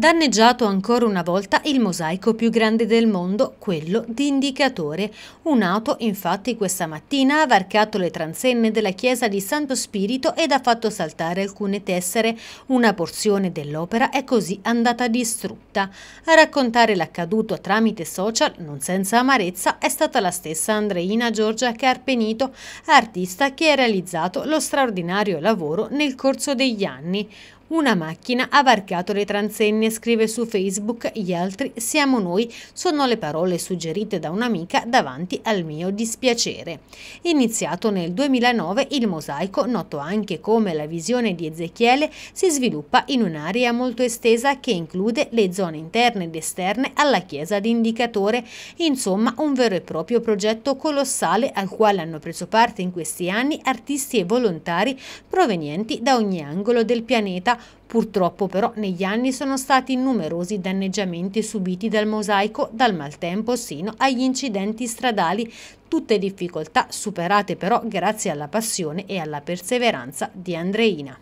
Danneggiato ancora una volta il mosaico più grande del mondo, quello di Indicatore. Un'auto infatti questa mattina ha varcato le transenne della chiesa di Santo Spirito ed ha fatto saltare alcune tessere. Una porzione dell'opera è così andata distrutta. A raccontare l'accaduto tramite social, non senza amarezza, è stata la stessa Andreina Giorgia Carpenito, artista che ha realizzato lo straordinario lavoro nel corso degli anni. Una macchina ha varcato le transenne, scrive su Facebook, gli altri siamo noi, sono le parole suggerite da un'amica davanti al mio dispiacere. Iniziato nel 2009, il mosaico, noto anche come la visione di Ezechiele, si sviluppa in un'area molto estesa che include le zone interne ed esterne alla chiesa di Indicatore, insomma un vero e proprio progetto colossale al quale hanno preso parte in questi anni artisti e volontari provenienti da ogni angolo del pianeta, Purtroppo però negli anni sono stati numerosi danneggiamenti subiti dal mosaico, dal maltempo sino agli incidenti stradali, tutte difficoltà superate però grazie alla passione e alla perseveranza di Andreina.